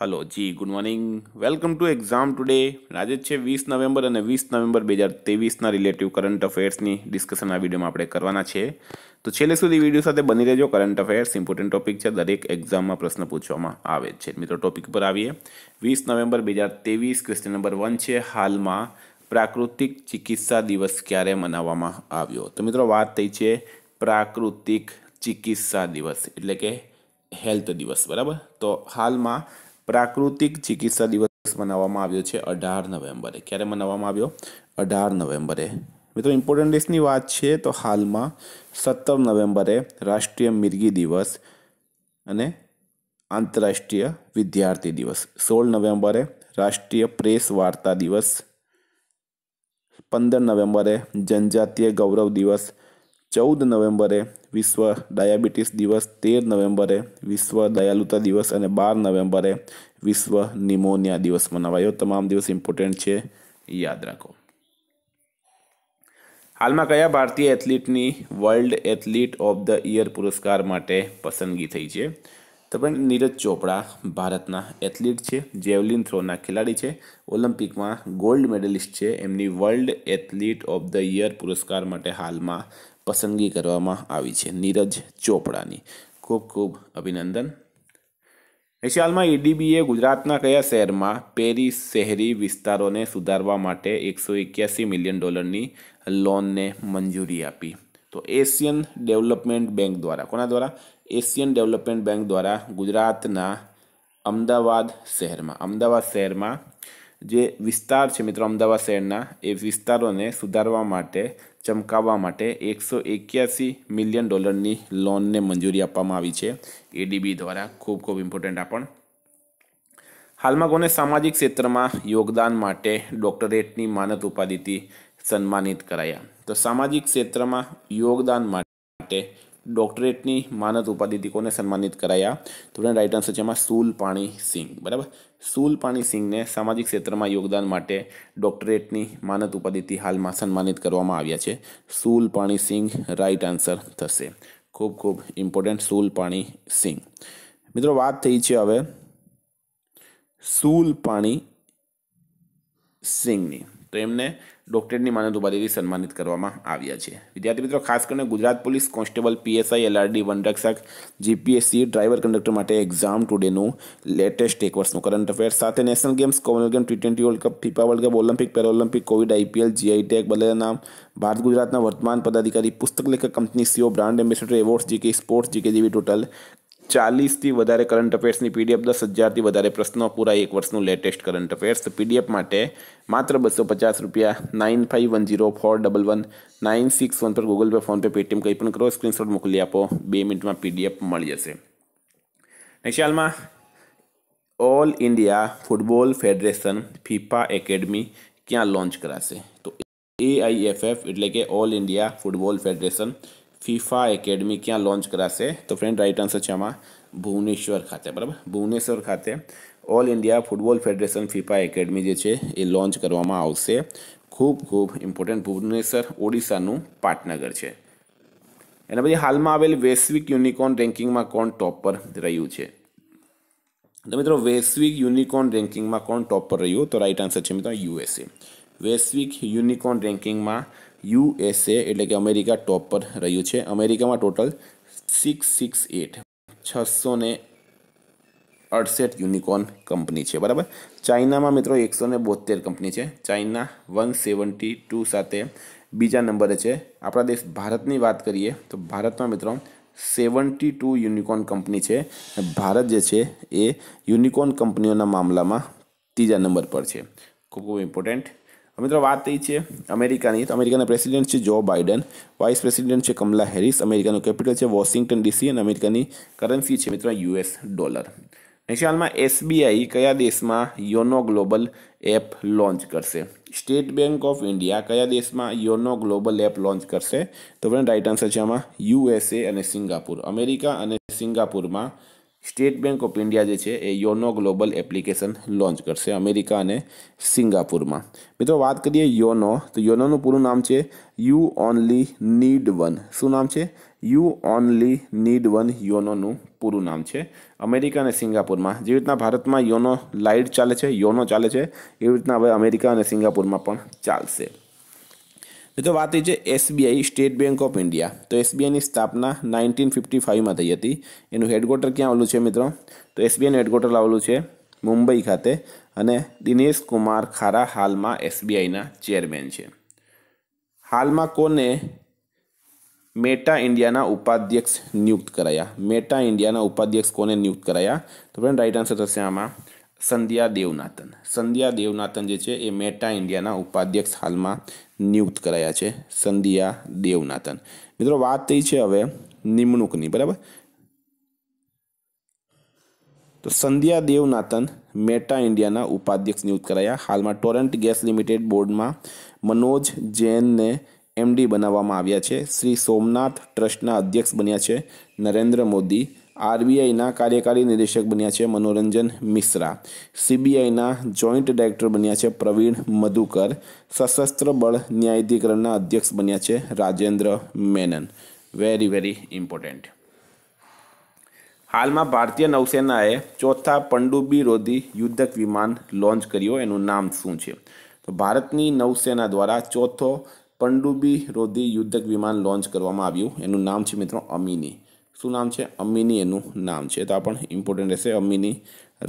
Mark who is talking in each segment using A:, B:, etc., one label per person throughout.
A: hello જી good morning welcome to exam today આજે છે વીસ નવેમ્બર અને વીસ નવેમ્બર બે હજાર તેવીસના રિલેટિવ કરંટ અફેર્સની ડિસ્કશન આ વિડીયોમાં આપણે કરવાના છે તો છેલ્લે સુધી વિડીયો સાથે બની રહેજો કરંટ અફેર્સ ઇમ્પોર્ટન્ટ ટોપિક છે દરેક એક્ઝામમાં પ્રશ્ન પૂછવામાં આવે છે મિત્રો ટોપિક પર આવીએ વીસ નવેમ્બર બે હજાર તેવીસ ક્વેશ્ચન નંબર વન છે હાલમાં પ્રાકૃતિક ચિકિત્સા દિવસ ક્યારે મનાવવામાં આવ્યો તો મિત્રો વાત થઈ છે પ્રાકૃતિક ચિકિત્સા દિવસ એટલે કે હેલ્થ દિવસ બરાબર તો હાલમાં પ્રાકૃતિક ચિકિત્સા દિવસ મનાવવામાં આવ્યો છે અઢાર નવેમ્બરે ક્યારે મનાવવામાં આવ્યો અઢાર નવેમ્બરે મિત્રો ઇમ્પોર્ટન્ટ ડેસની વાત છે તો હાલમાં સત્તર નવેમ્બરે રાષ્ટ્રીય મિર્ગી દિવસ અને આંતરરાષ્ટ્રીય વિદ્યાર્થી દિવસ સોળ નવેમ્બરે રાષ્ટ્રીય પ્રેસ વાર્તા દિવસ પંદર નવેમ્બરે જનજાતીય ગૌરવ દિવસ ચૌદ નવેમ્બરે વિશ્વ ડાયાબિટીસ દિવસ તેર નવેમ્બરે વિશ્વ દયાલુતા દિવસ અને બાર નવેમ્બરે વિશ્વ નિમોનિયા દિવસ મનાવાયો તમામ દિવસ ઇમ્પોર્ટન્ટ છે યાદ રાખો હાલમાં કયા ભારતીય એથ્લીટની world athlete of the year પુરસ્કાર માટે પસંદગી થઈ છે તો પણ નીરજ ચોપડા ભારતના એથ્લીટ છે જેવલિન થ્રોના ખેલાડી છે ઓલિમ્પિકમાં ગોલ્ડ મેડલિસ્ટ છે એમની world athlete of the year પુરસ્કાર માટે હાલમાં પસંદગી કરવામાં આવી છે નીરજ ચોપડાની ખૂબ ખૂબ અભિનંદન વિશાલમાં એડીબીએ ગુજરાતના કયા શહેરમાં પેરી શહેરી વિસ્તારોને સુધારવા માટે એકસો એક્યાસી મિલિયન ડોલરની લોનને મંજૂરી આપી તો એશિયન ડેવલપમેન્ટ બેંક દ્વારા કોના દ્વારા એશિયન ડેવલપમેન્ટ બેંક દ્વારા ગુજરાતના અમદાવાદ શહેરમાં અમદાવાદ શહેરમાં જે વિસ્તાર છે મિત્રો અમદાવાદ શહેરના એ વિસ્તારોને સુધારવા માટે ચમકાવવા માટે એકસો એક્યાસી મિલિયન ડોલરની લોનને મંજૂરી આપવામાં આવી છે એડીબી દ્વારા ખૂબ ખૂબ ઇમ્પોર્ટન્ટ આ પણ હાલમાં કોને સામાજિક ક્ષેત્રમાં યોગદાન માટે ડોક્ટરેટની માનદ ઉપાધિથી સન્માનિત કરાયા તો સામાજિક ક્ષેત્રમાં યોગદાન માટે ડોક્ટરેટની માનદ ઉપાધિથી કોને સન્માનિત કરાયા તો એનો રાઇટ આન્સર છે એમાં સુલ સિંહ બરાબર સુલ પાણી સિંહને સામાજિક ક્ષેત્રમાં યોગદાન માટે ડોક્ટરેટની માનદ ઉપાધિથી હાલમાં સન્માનિત કરવામાં આવ્યા છે સુલ પાણી સિંહ રાઇટ આન્સર થશે ખૂબ ખૂબ ઇમ્પોર્ટન્ટ સુલ પાણી સિંહ મિત્રો વાત થઈ છે હવે સુલપાણી પાણી સિંહની તો એમને ડોક્ટરેટની માન્ય ઉપાધિથી સન્માનિત કરવામાં આવ્યા છે વિદ્યાર્થી મિત્રો ખાસ કરીને Gujarat police constable PSI LRD વનરક્ષક જીપીએસસી ડ્રાઈવર કંડક્ટર માટે એક્ઝામ ટુડેનું લેટેસ્ટ એક વર્ષનું કરંટ અફેર સાથે national games Commonwealth game T twenty World Cup FIFA World Cup Olympic Paralympic Covid IPL GI tech બદલેલા નામ ભારત ગુજરાતના વર્તમાન પદાધિકારી પુસ્તક લેખક company CEO brand ambassador awards GK sports GK જેવી ટોટલ ચાલીસથી વધારે કરંટ અફેર્સની પીડીએફ દસ હજારથી વધારે પ્રશ્નો પૂરા એક વર્ષનું લેટેસ્ટ કરંટ અફેર્સ પીડીએફ માટે માત્ર બસો પચાસ રૂપિયા nine five one zero four double one nine six one પર ગૂગલ પે ફોનપે પેટીએમ કંઈ પણ કરો સ્ક્રીનશોટ મોકલી આપો બે મિનિટમાં પીડીએફ મળી જશે નેક્સ્ટ હાલમાં All India Football Federation FIFA academy ક્યાં લોન્ચ કરાશે તો એઆઈએફએફ એટલે કે All India Football Federation FIFA academy ક્યાં લોન્ચ કરાશે તો ફ્રેન્ડ રાઇટ આન્સર છે આમાં ભુવનેશ્વર ખાતે બરાબર ભુવનેશ્વર ખાતે All India Football Federation FIFA academy જે છે એ લોન્ચ કરવામાં આવશે ખૂબ ખૂબ ઇમ્પોર્ટન્ટ ભુવનેશ્વર ઓડિશાનું પાટનગર છે એના પછી હાલમાં આવેલ વૈશ્વિક યુનિકોર્ન રેન્કિંગમાં કોણ ટોપ પર રહ્યું છે તો મિત્રો વૈશ્વિક યુનિકોન રેન્કિંગમાં કોણ ટોપ પર રહ્યું તો રાઇટ આન્સર છે મિત્રો યુએસએ વૈશ્વિક યુનિકોર્ન રેન્કિંગમાં યુએસએ એટલે કે અમેરિકા ટોપ પર રહ્યું છે અમેરિકામાં ટોટલ સિક્સ સિક્સ એટ છસો ને અડસઠ યુનિકોર્ન કંપની છે બરાબર ચાઇનામાં મિત્રો એકસો ને બોતેર કંપની છે ચાઇના વન સેવન્ટી ટુ સાથે બીજા નંબરે છે આપણા દેશ ભારતની વાત કરીએ તો ભારતમાં મિત્રો સેવન્ટી ટુ યુનિકોર્ન કંપની છે ભારત જે છે એ યુનિકોર્ન કંપનીઓના મામલામાં ત્રીજા નંબર પર છે ખૂબ ખૂબ ઇમ્પોર્ટન્ટ મિત્રો વાત એ છે અમેરિકાની તો અમેરિકાના પ્રેસિડેન્ટ છે જો બાઇડન વાઇસ પ્રેસિડેન્ટ છે કમલા હેરિસ અમેરિકાનું કેપિટલ છે વોશિંગ્ટન ડીસી અને અમેરિકાની કરન્સી છે મિત્રો યુએસ ડોલર નેક્સ્ટ હાલમાં એસબીઆઈ કયા દેશમાં યોનો ગ્લોબલ એપ લોન્ચ કરશે સ્ટેટ બેંક ઓફ ઇન્ડિયા કયા દેશમાં યોનો ગ્લોબલ એપ લોન્ચ કરશે તો ફ્રેન્ડ રાઇટ આન્સર છે આમાં યુએસએ અને સિંગાપુર અમેરિકા અને સિંગાપુરમાં સ્ટેટ બેંક ઓફ ઇન્ડિયા જે છે એ યોનો ગ્લોબલ એપ્લિકેશન લોન્ચ કરશે અમેરિકા અને સિંગાપુરમાં મિત્રો વાત કરીએ યોનો તો યોનોનું પૂરું નામ છે યુ ઓનલી નીડ વન શું નામ છે યુ ઓનલી નીડ વન યોનોનું પૂરું નામ છે અમેરિકા અને સિંગાપુરમાં જેવી રીતના ભારતમાં યોનો લાઇટ ચાલે છે યોનો ચાલે છે એવી રીતના હવે અમેરિકા અને સિંગાપુરમાં પણ ચાલશે જો વાત એ છે SBI State Bank of India તો એસબીઆઈની સ્થાપના નાઇન્ટીન ફિફ્ટી ફાઇવમાં થઈ હતી એનું હેડક્વાર્ટર ક્યાં આવેલું છે મિત્રો તો એસબીઆઈનું હેડક્વાર્ટર આવેલું છે મુંબઈ ખાતે અને દિનેશ કુમાર ખારા હાલમાં એસબીઆઈના ચેરમેન છે હાલમાં કોને મેટા ઇન્ડિયાના ઉપાધ્યક્ષ નિયુક્ત કરાયા મેટા ઇન્ડિયાના ઉપાધ્યક્ષ કોને નિયુક્ત કરાયા તો ફ્રેન્ડ રાઈટ આન્સર થશે આમાં સંધ્યા દેવનાથન સંધ્યા દેવનાથન જે છે એ મેટા ઇન્ડિયાના ઉપાધ્યક્ષ હાલમાં નિયુક્ત કરાયા છે સંધિયા દેવનાથન મિત્રો વાત થઈ છે હવે નિમણૂકની બરાબર તો સંધ્યા દેવનાથન મેટા ઇન્ડિયાના ઉપાધ્યક્ષ નિયુક્ત કરાયા હાલમાં ટોરેન્ટ ગેસ લિમિટેડ બોર્ડમાં મનોજ જૈનને એમડી બનાવવામાં આવ્યા છે શ્રી સોમનાથ ટ્રસ્ટના અધ્યક્ષ બન્યા છે નરેન્દ્ર મોદી આરબીઆઈના કાર્યકારી નિદેશક બન્યા છે મનોરંજન મિશ્રા સીબીઆઈના જોઈન્ટ ડાયરેક્ટર બન્યા છે પ્રવીણ મધુકર સશસ્ત્ર બળ ન્યાયાધિકરણના અધ્યક્ષ બન્યા છે Rajendra Menon very very important હાલમાં ભારતીય નૌસેનાએ ચોથા પંડુબી રોધી યુદ્ધક વિમાન લોન્ચ કર્યો એનું નામ શું છે તો ભારતની નૌસેના દ્વારા ચોથો પંડુબી રોધી યુદ્ધક વિમાન લોન્ચ કરવામાં આવ્યું એનું નામ છે મિત્રો અમિની શું નામ છે અમીની એનું નામ છે તો આ પણ ઇમ્પોર્ટન્ટ રહેશે અમીની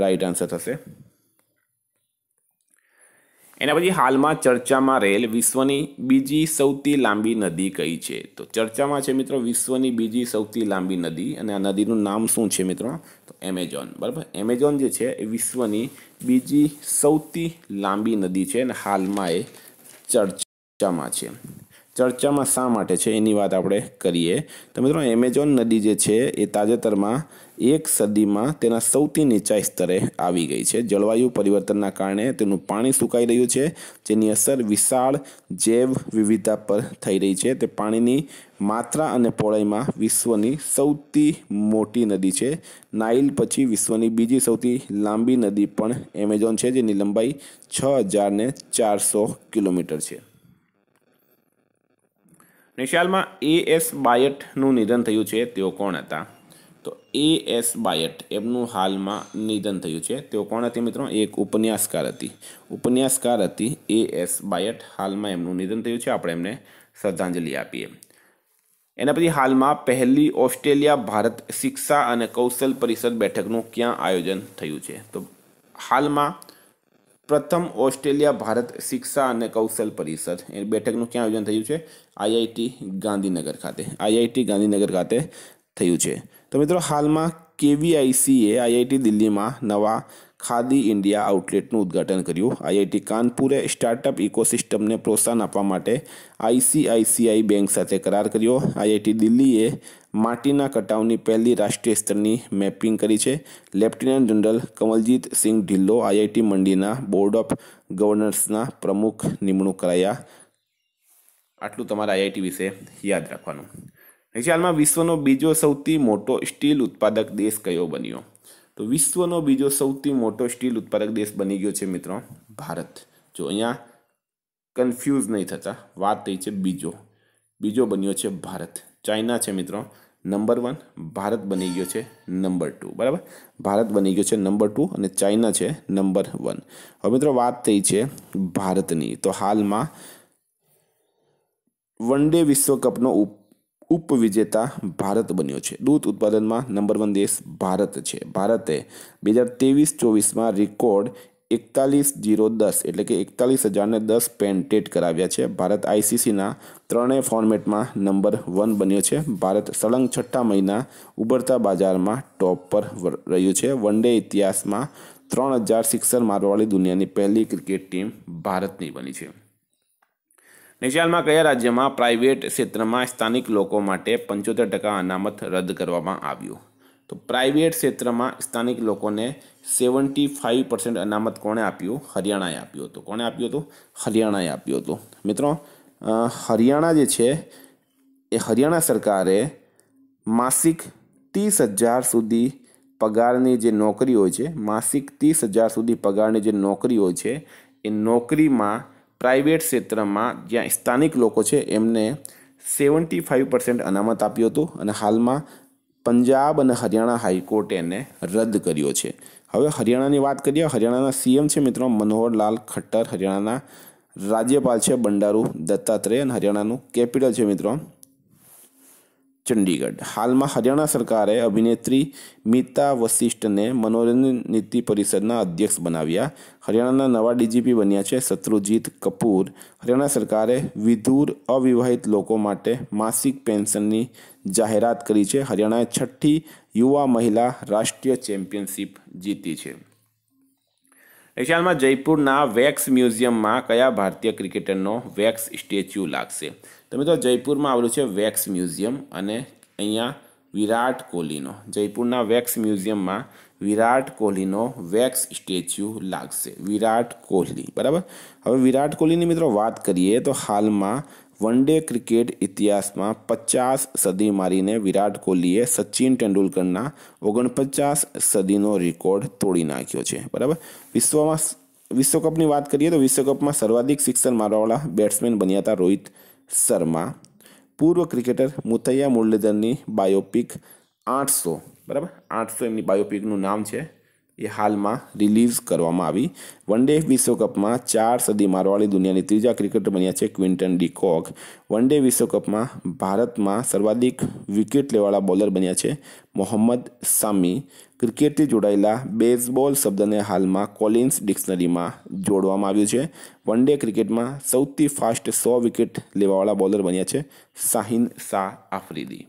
A: રાઈટ આન્સર થશે એના પછી હાલમાં ચર્ચામાં રહેલ વિશ્વની બીજી સૌથી લાંબી નદી કઈ છે તો ચર્ચામાં છે મિત્રો વિશ્વની બીજી સૌથી લાંબી નદી અને આ નદીનું નામ શું છે મિત્રો તો એમેઝોન બરાબર એમેઝોન જે છે એ વિશ્વની બીજી સૌથી લાંબી નદી છે અને હાલમાં એ ચર્ચામાં છે ચર્ચામાં શા માટે છે એની વાત આપણે કરીએ તો મિત્રો એમેઝોન નદી જે છે એ તાજેતરમાં એક સદીમાં તેના સૌથી નીચાઈ સ્તરે આવી ગઈ છે જળવાયુ પરિવર્તનના કારણે તેનું પાણી સુકાઈ રહ્યું છે જેની અસર વિશાળ જૈવ વિવિધતા પર થઈ રહી છે તે પાણીની માત્રા અને પહોળાઈમાં વિશ્વની સૌથી મોટી નદી છે નાઇલ પછી વિશ્વની બીજી સૌથી લાંબી નદી પણ એમેઝોન છે જેની લંબાઈ છ હજારને ચારસો કિલોમીટર છે નિશાલમાં એ એસ બાયટનું નિધન થયું છે તેઓ કોણ હતા તો એ એસ બાયટ એમનું હાલમાં નિધન થયું છે તેઓ કોણ હતી મિત્રો એક ઉપન્યાસકાર હતી ઉપન્યાસકાર હતી એ એસ બાયટ હાલમાં એમનું નિધન થયું છે આપણે એમને શ્રદ્ધાંજલિ આપીએ એના પછી હાલમાં પહેલી ઓસ્ટ્રેલિયા ભારત શિક્ષા અને કૌશલ પરિષદ બેઠકનું ક્યાં આયોજન થયું છે તો હાલમાં પ્રથમ ઓસ્ટ્રેલિયા ભારત શિક્ષા અને કૌશલ પરિષદ એ બેઠકનું ક્યાં આયોજન થયું છે આઈઆઈટી ગાંધીનગર ખાતે આઈઆઈટી ગાંધીનગર ખાતે થયું છે તો મિત્રો હાલમાં કેવીઆઈસીએ આઈઆઈટી દિલ્હીમાં નવા ખાદી ઇન્ડિયા આઉટલેટનું ઉદ્ઘાટન કર્યું આઈઆઈટી કાનપુરે સ્ટાર્ટઅપ ઇકોસિસ્ટમને પ્રોત્સાહન આપવા માટે આઈસીઆઈસીઆઈ બેંક સાથે કરાર કર્યો આઈઆઈટી દિલ્હીએ માટીના કટાવની પહેલી રાષ્ટ્રીય સ્તરની મેપિંગ કરી છે lieutenant general Kamaljit Singh Dhillon IIT મંડીના બોર્ડ ઓફ ગવર્નર્સના પ્રમુખ નિમણૂક કરાયા આટલું તમારે આઈઆઈટી વિશે યાદ રાખવાનું નીચે હાલમાં વિશ્વનો બીજો સૌથી મોટો સ્ટીલ ઉત્પાદક દેશ કયો બન્યો તો વિશ્વનો બીજો સૌથી મોટો સ્ટીલ ઉત્પાદક દેશ બની ગયો છે મિત્રો ભારત જો અહીંયા કન્ફ્યુઝ નહીં થતા વાત થઈ છે બીજો બીજો બન્યો છે ભારત ચાઇના છે મિત્રો નંબર વન ભારત બની ગયો છે નંબર ટુ બરાબર ભારત બની ગયો છે નંબર ટુ અને ચાઇના છે નંબર વન હવે મિત્રો વાત થઈ છે ભારતની તો હાલમાં વન ડે વિશ્વકપનો ઉપવિજેતા ભારત બન્યો છે દૂધ ઉત્પાદનમાં નંબર વન દેશ ભારત છે ભારતે બે હજાર ત્રેવીસ ચોવીસમાં રેકોર્ડ એકતાલીસ જીરો દસ એટલે કે એકતાલીસ હજારને દસ પેન્ટેટ કરાવ્યા છે ભારત આઈસીસીના ત્રણેય ફોર્મેટમાં નંબર વન બન્યો છે ભારત સળંગ છઠ્ઠા મહિના ઉભરતા બજારમાં ટોપ પર રહ્યું છે વન ડે ઇતિહાસમાં ત્રણ હજાર સિક્સર મારવાળી દુનિયાની પહેલી ક્રિકેટ ટીમ ભારતની બની છે નિશાલમાં કયા રાજ્યમાં પ્રાઇવેટ ક્ષેત્રમાં સ્થાનિક લોકો માટે પંચોતેર ટકા અનામત રદ કરવામાં આવ્યું તો પ્રાઇવેટ ક્ષેત્રમાં સ્થાનિક લોકોને સેવન્ટી ફાઇવ પર્સન્ટ અનામત કોણે આપ્યું હરિયાણાએ આપ્યું હતું કોણે આપ્યું હતું હરિયાણાએ આપ્યું હતું મિત્રો હરિયાણા જે છે એ હરિયાણા સરકારે માસિક ત્રીસ હજાર સુધી પગારની જે નોકરી હોય છે માસિક ત્રીસ હજાર સુધી પગારની જે નોકરી હોય છે એ નોકરીમાં પ્રાઇવેટ ક્ષેત્રમાં જ્યાં સ્થાનિક લોકો છે એમને સેવન્ટી ફાઇવ પર્સન્ટ અનામત આપ્યું હતું અને હાલમાં પંજાબ અને હરિયાણા હાઈકોર્ટે એને રદ કર્યો છે હવે હરિયાણાની વાત કરીએ હરિયાણાના સીએમ છે મિત્રો મનોહરલાલ ખટ્ટર હરિયાણાના રાજ્યપાલ છે બંડારુ દત્તાત્રેય અને હરિયાણાનું કેપિટલ છે મિત્રો ચંડીગઢ હાલમાં હરિયાણા સરકારે અભિનેત્રી મીતા વશિષ્ઠને મનોરંજન નીતિ પરિષદના અધ્યક્ષ બનાવ્યા હરિયાણાના નવા ડીજીપી બન્યા છે શત્રુજીત કપૂર હરિયાણા સરકારે વિધુર અવિવાહિત લોકો માટે માસિક પેન્શનની જાહેરાત કરી છે હરિયાણાએ છઠ્ઠી યુવા મહિલા રાષ્ટ્રીય ચેમ્પિયનશિપ જીતી છે એશિયામાં જયપુરના વેક્સ મ્યુઝિયમમાં કયા ભારતીય ક્રિકેટરનો વેક્સ સ્ટેચ્યુ લાગશે તો મિત્રો જયપુરમાં આવેલું છે વેક્સ મ્યુઝિયમ અને અહીંયા વિરાટ કોહલીનો જયપુરના વેક્સ મ્યુઝિયમમાં વિરાટ કોહલીનો વેક્સ સ્ટેચ્યુ લાગશે વિરાટ કોહલી બરાબર હવે વિરાટ કોહલીની મિત્રો વાત કરીએ તો હાલમાં વન ડે ક્રિકેટ ઇતિહાસમાં પચાસ સદી મારીને વિરાટ કોહલીએ સચિન તેંડુલકરના ઓગણપચાસ સદીનો રેકોર્ડ તોડી નાખ્યો છે બરાબર વિશ્વમાં વિશ્વકપની વાત કરીએ તો વિશ્વકપમાં સર્વાધિક સિક્સર મારવાવાળા બેટ્સમેન બન્યા હતા રોહિત શર્મા પૂર્વ ક્રિકેટર મુથૈયા મુરલીધરની બાયોપિક આઠસો બરાબર આઠસો એમની બાયોપિકનું નામ છે એ હાલમાં રિલીઝ કરવામાં આવી વન ડે વિશ્વકપમાં ચાર સદી મારવાળી દુનિયાની ત્રીજા ક્રિકેટર બન્યા છે Quinton de Kock one day વિશ્વકપમાં ભારતમાં સર્વાધિક વિકેટ લેવાળા બોલર બન્યા છે મોહમ્મદ સામી ક્રિકેટથી જોડાયેલા બેઝબોલ શબ્દને હાલમાં કોલિન્સ ડિક્શનરીમાં જોડવામાં આવ્યું છે વન ડે ક્રિકેટમાં સૌથી ફાસ્ટ સો વિકેટ લેવાવાળા બોલર બન્યા છે શાહિન શાહ આફ્રિદી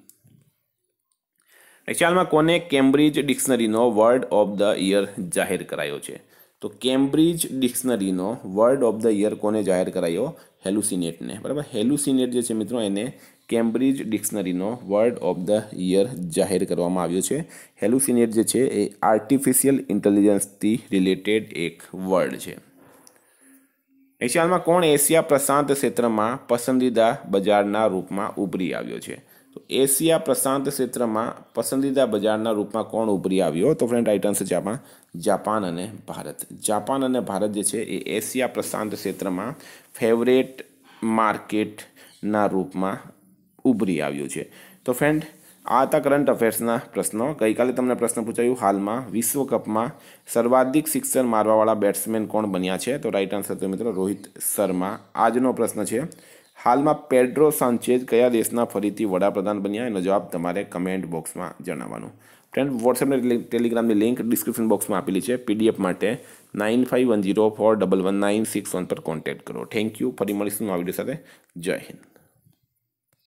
A: હાલમાં કોને કેમ્બ્રિજ ડિક્શનરીનો વર્ડ ઓફ ધ યર જાહેર કરાયો છે તો કેમ્બ્રિજ ડિક્શનરીનો વર્ડ ઓફ ધ યર કોને જાહેર કરાયો હેલુસિનેટને બરાબર હેલુસિનેટ જે છે મિત્રો એને કેમ્બ્રિજ ડિક્શનરીનો વર્ડ ઓફ ધ યર જાહેર કરવામાં આવ્યો છે હેલુસિનેટ જે છે એ આર્ટિફિશિયલ ઇન્ટેલિજન્સથી રિલેટેડ એક વર્ડ છે એશિયામાં કોણ એશિયા પ્રશાંત ક્ષેત્રમાં પસંદીદા બજારના રૂપમાં ઉભરી આવ્યો છે એશિયા પ્રશાંત ક્ષેત્રમાં પસંદીદા બજારના રૂપમાં કોણ ઉભરી આવ્યો તો ફ્રેન્ડ રાઇટ આન્સર છે આમાં જાપાન અને ભારત જાપાન અને ભારત જે છે એ એશિયા પ્રશાંત ક્ષેત્રમાં ફેવરેટ માર્કેટના રૂપમાં ઉભરી આવ્યું છે તો ફ્રેન્ડ આ હતા કરંટ અફેર્સના પ્રશ્નો ગઈકાલે તમને પ્રશ્ન પૂછાયું હાલમાં વિશ્વકપમાં સર્વાધિક સિક્સર મારવાવાળા બેટ્સમેન કોણ બન્યા છે તો રાઇટ આન્સર તો મિત્રો રોહિત શર્મા આજનો પ્રશ્ન છે હાલમાં પેડ્રો સાંચેજ કયા દેશના ફરીથી વડાપ્રધાન બન્યા એનો જવાબ તમારે કમેન્ટ બોક્સમાં જણાવવાનો ફ્રેન્ડ વોટ્સએપને ટેલિગ્રામની લિંક ડિસ્ક્રિપ્શન બોક્સમાં આપેલી છે પીડીએફ માટે nine five one zero four double one nine six one પર કોન્ટેક્ટ કરો થેન્ક યુ ફરી મળીશું આ વિડીયો સાથે જય હિન્દ